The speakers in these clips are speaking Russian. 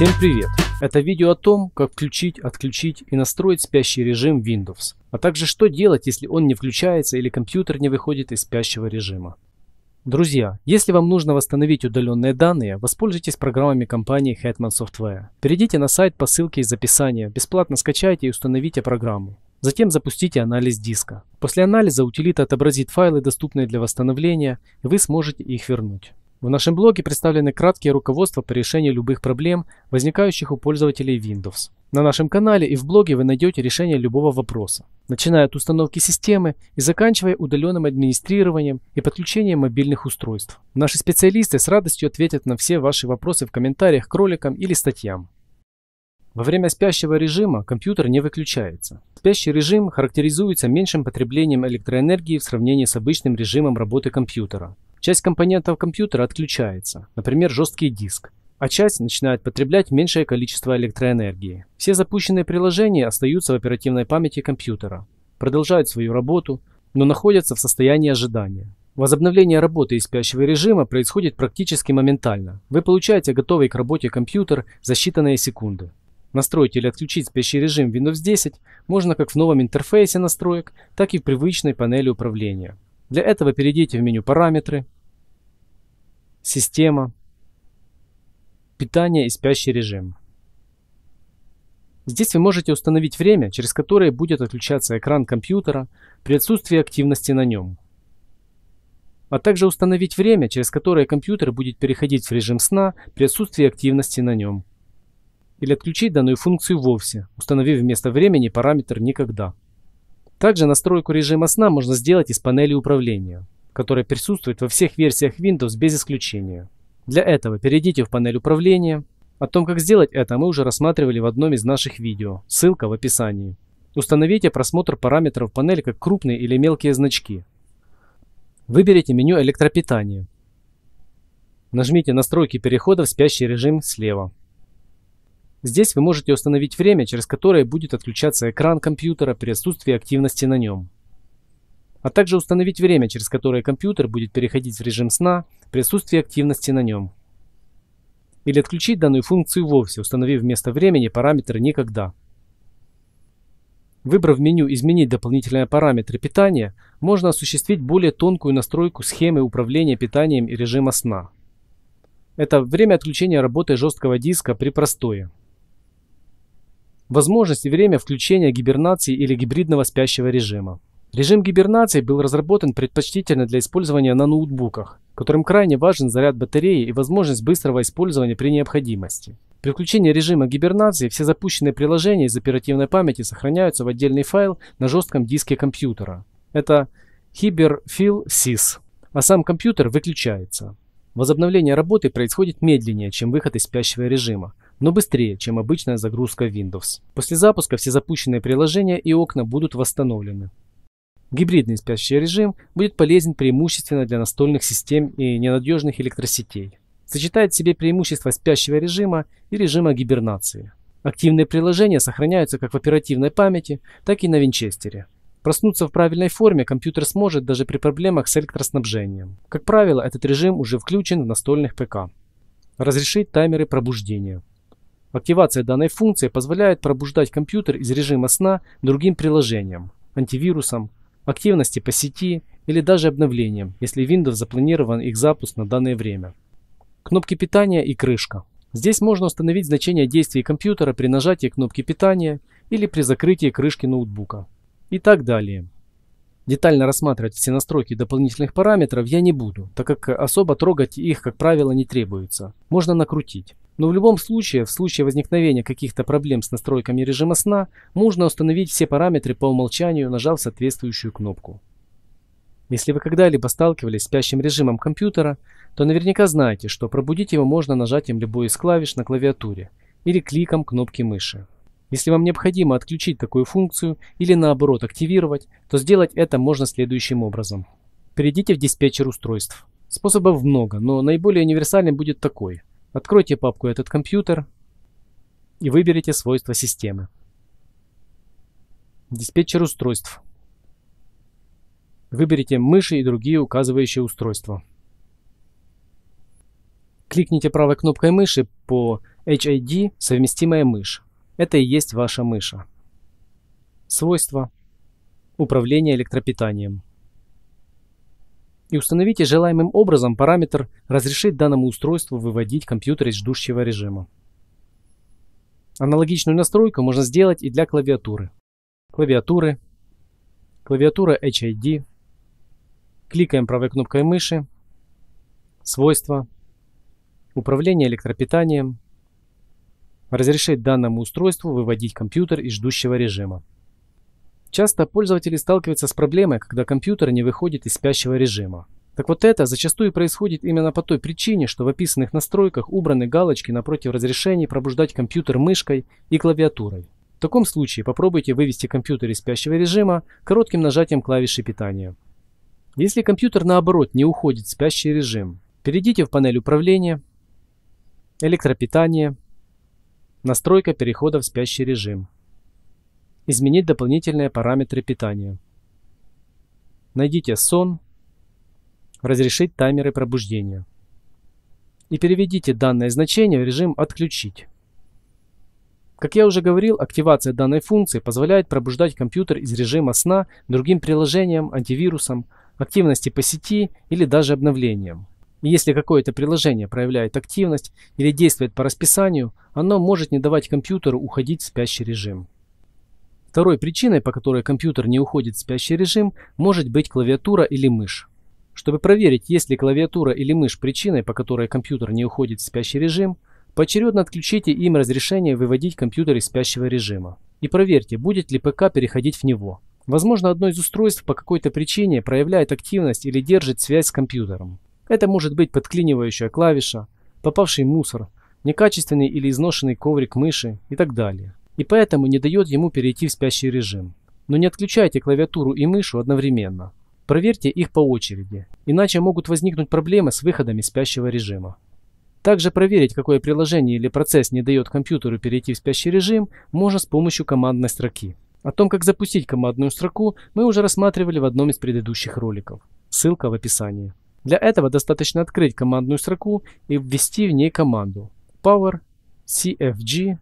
Всем привет! Это видео о том, как включить, отключить и настроить спящий режим Windows, а также что делать, если он не включается или компьютер не выходит из спящего режима. Друзья, если вам нужно восстановить удаленные данные, воспользуйтесь программами компании Hetman Software. Перейдите на сайт по ссылке из описания, бесплатно скачайте и установите программу. Затем запустите анализ диска. После анализа утилита отобразит файлы, доступные для восстановления, и вы сможете их вернуть. В нашем блоге представлены краткие руководства по решению любых проблем, возникающих у пользователей Windows. На нашем канале и в блоге вы найдете решение любого вопроса, начиная от установки системы и заканчивая удаленным администрированием и подключением мобильных устройств. Наши специалисты с радостью ответят на все ваши вопросы в комментариях к роликам или статьям. Во время спящего режима компьютер не выключается. Спящий режим характеризуется меньшим потреблением электроэнергии в сравнении с обычным режимом работы компьютера. Часть компонентов компьютера отключается, например, жесткий диск, а часть начинает потреблять меньшее количество электроэнергии. Все запущенные приложения остаются в оперативной памяти компьютера, продолжают свою работу, но находятся в состоянии ожидания. Возобновление работы из спящего режима происходит практически моментально. Вы получаете готовый к работе компьютер за считанные секунды. Настроить или отключить спящий режим Windows 10 можно как в новом интерфейсе настроек, так и в привычной панели управления. Для этого перейдите в меню «Параметры», «Система», «Питание и спящий режим». Здесь вы можете установить время, через которое будет отключаться экран компьютера при отсутствии активности на нем, а также установить время, через которое компьютер будет переходить в режим сна при отсутствии активности на нем, или отключить данную функцию вовсе, установив вместо времени параметр «Никогда». Также настройку режима сна можно сделать из панели управления, которая присутствует во всех версиях Windows без исключения. Для этого перейдите в панель управления. О том, как сделать это, мы уже рассматривали в одном из наших видео, ссылка в описании. Установите просмотр параметров панели как крупные или мелкие значки. Выберите меню электропитания. Нажмите настройки перехода в спящий режим слева. Здесь вы можете установить время, через которое будет отключаться экран компьютера при отсутствии активности на нем. А также установить время, через которое компьютер будет переходить в режим сна при отсутствии активности на нем. Или отключить данную функцию вовсе, установив вместо времени параметр «Никогда». Выбрав меню «Изменить дополнительные параметры питания», можно осуществить более тонкую настройку схемы управления питанием и режима сна. Это время отключения работы жесткого диска при простое возможность и время включения гибернации или гибридного спящего режима. Режим гибернации был разработан предпочтительно для использования на ноутбуках, которым крайне важен заряд батареи и возможность быстрого использования при необходимости. При включении режима гибернации все запущенные приложения из оперативной памяти сохраняются в отдельный файл на жестком диске компьютера. Это hyperfil.sys, а сам компьютер выключается. Возобновление работы происходит медленнее, чем выход из спящего режима, но быстрее, чем обычная загрузка Windows. После запуска все запущенные приложения и окна будут восстановлены. Гибридный спящий режим будет полезен преимущественно для настольных систем и ненадежных электросетей. Сочетает в себе преимущества спящего режима и режима гибернации. Активные приложения сохраняются как в оперативной памяти, так и на винчестере. Проснуться в правильной форме компьютер сможет даже при проблемах с электроснабжением. Как правило, этот режим уже включен в настольных ПК. Разрешить таймеры пробуждения. Активация данной функции позволяет пробуждать компьютер из режима сна другим приложением, антивирусом, активности по сети или даже обновлением, если Windows запланирован их запуск на данное время. Кнопки питания и крышка. Здесь можно установить значение действий компьютера при нажатии кнопки питания или при закрытии крышки ноутбука. И так далее. Детально рассматривать все настройки дополнительных параметров я не буду, так как особо трогать их, как правило, не требуется. Можно накрутить. Но в любом случае, в случае возникновения каких-то проблем с настройками режима сна, можно установить все параметры по умолчанию, нажав соответствующую кнопку. Если вы когда-либо сталкивались с спящим режимом компьютера, то наверняка знаете, что пробудить его можно нажатием любой из клавиш на клавиатуре или кликом кнопки мыши. Если вам необходимо отключить такую функцию или наоборот активировать, то сделать это можно следующим образом. Перейдите в диспетчер устройств. Способов много, но наиболее универсальным будет такой – Откройте папку «Этот компьютер» и выберите свойства системы. Диспетчер устройств. Выберите мыши и другие указывающие устройства. Кликните правой кнопкой мыши по HID «Совместимая мышь». Это и есть ваша мыша. Свойства. Управление электропитанием и установите желаемым образом параметр «Разрешить данному устройству выводить компьютер из ждущего режима». Аналогичную настройку можно сделать и для клавиатуры. Клавиатуры, клавиатура HID, кликаем правой кнопкой мыши, свойства, управление электропитанием, разрешить данному устройству выводить компьютер из ждущего режима. Часто пользователи сталкиваются с проблемой, когда компьютер не выходит из спящего режима. Так вот это зачастую происходит именно по той причине, что в описанных настройках убраны галочки напротив разрешений пробуждать компьютер мышкой и клавиатурой. В таком случае попробуйте вывести компьютер из спящего режима коротким нажатием клавиши питания. Если компьютер наоборот не уходит в спящий режим, перейдите в панель управления, электропитание, настройка перехода в спящий режим изменить дополнительные параметры питания. Найдите сон, разрешить таймеры пробуждения. И переведите данное значение в режим «Отключить». Как я уже говорил, активация данной функции позволяет пробуждать компьютер из режима сна другим приложением, антивирусом, активности по сети или даже обновлением. И если какое-то приложение проявляет активность или действует по расписанию, оно может не давать компьютеру уходить в спящий режим. Второй причиной, по которой компьютер не уходит в спящий режим, может быть клавиатура или мышь. Чтобы проверить, есть ли клавиатура или мышь причиной, по которой компьютер не уходит в спящий режим, поочередно отключите им разрешение выводить компьютер из спящего режима. И проверьте, будет ли ПК переходить в него. Возможно, одно из устройств по какой-то причине проявляет активность или держит связь с компьютером. Это может быть подклинивающая клавиша, попавший мусор, некачественный или изношенный коврик мыши и так далее и поэтому не дает ему перейти в спящий режим. Но не отключайте клавиатуру и мышу одновременно. Проверьте их по очереди, иначе могут возникнуть проблемы с выходом из спящего режима. Также проверить, какое приложение или процесс не дает компьютеру перейти в спящий режим, можно с помощью командной строки. О том, как запустить командную строку, мы уже рассматривали в одном из предыдущих роликов. Ссылка в описании. Для этого достаточно открыть командную строку и ввести в ней команду power cfg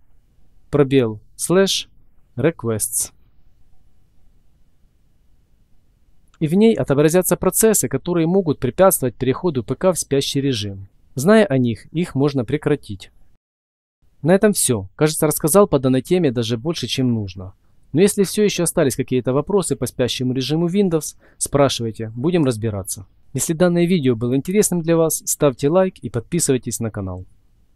пробел slash requests. И в ней отобразятся процессы, которые могут препятствовать переходу ПК в спящий режим. Зная о них, их можно прекратить. На этом все. Кажется, рассказал по данной теме даже больше, чем нужно. Но если все еще остались какие-то вопросы по спящему режиму Windows, спрашивайте, будем разбираться. Если данное видео было интересным для вас, ставьте лайк и подписывайтесь на канал.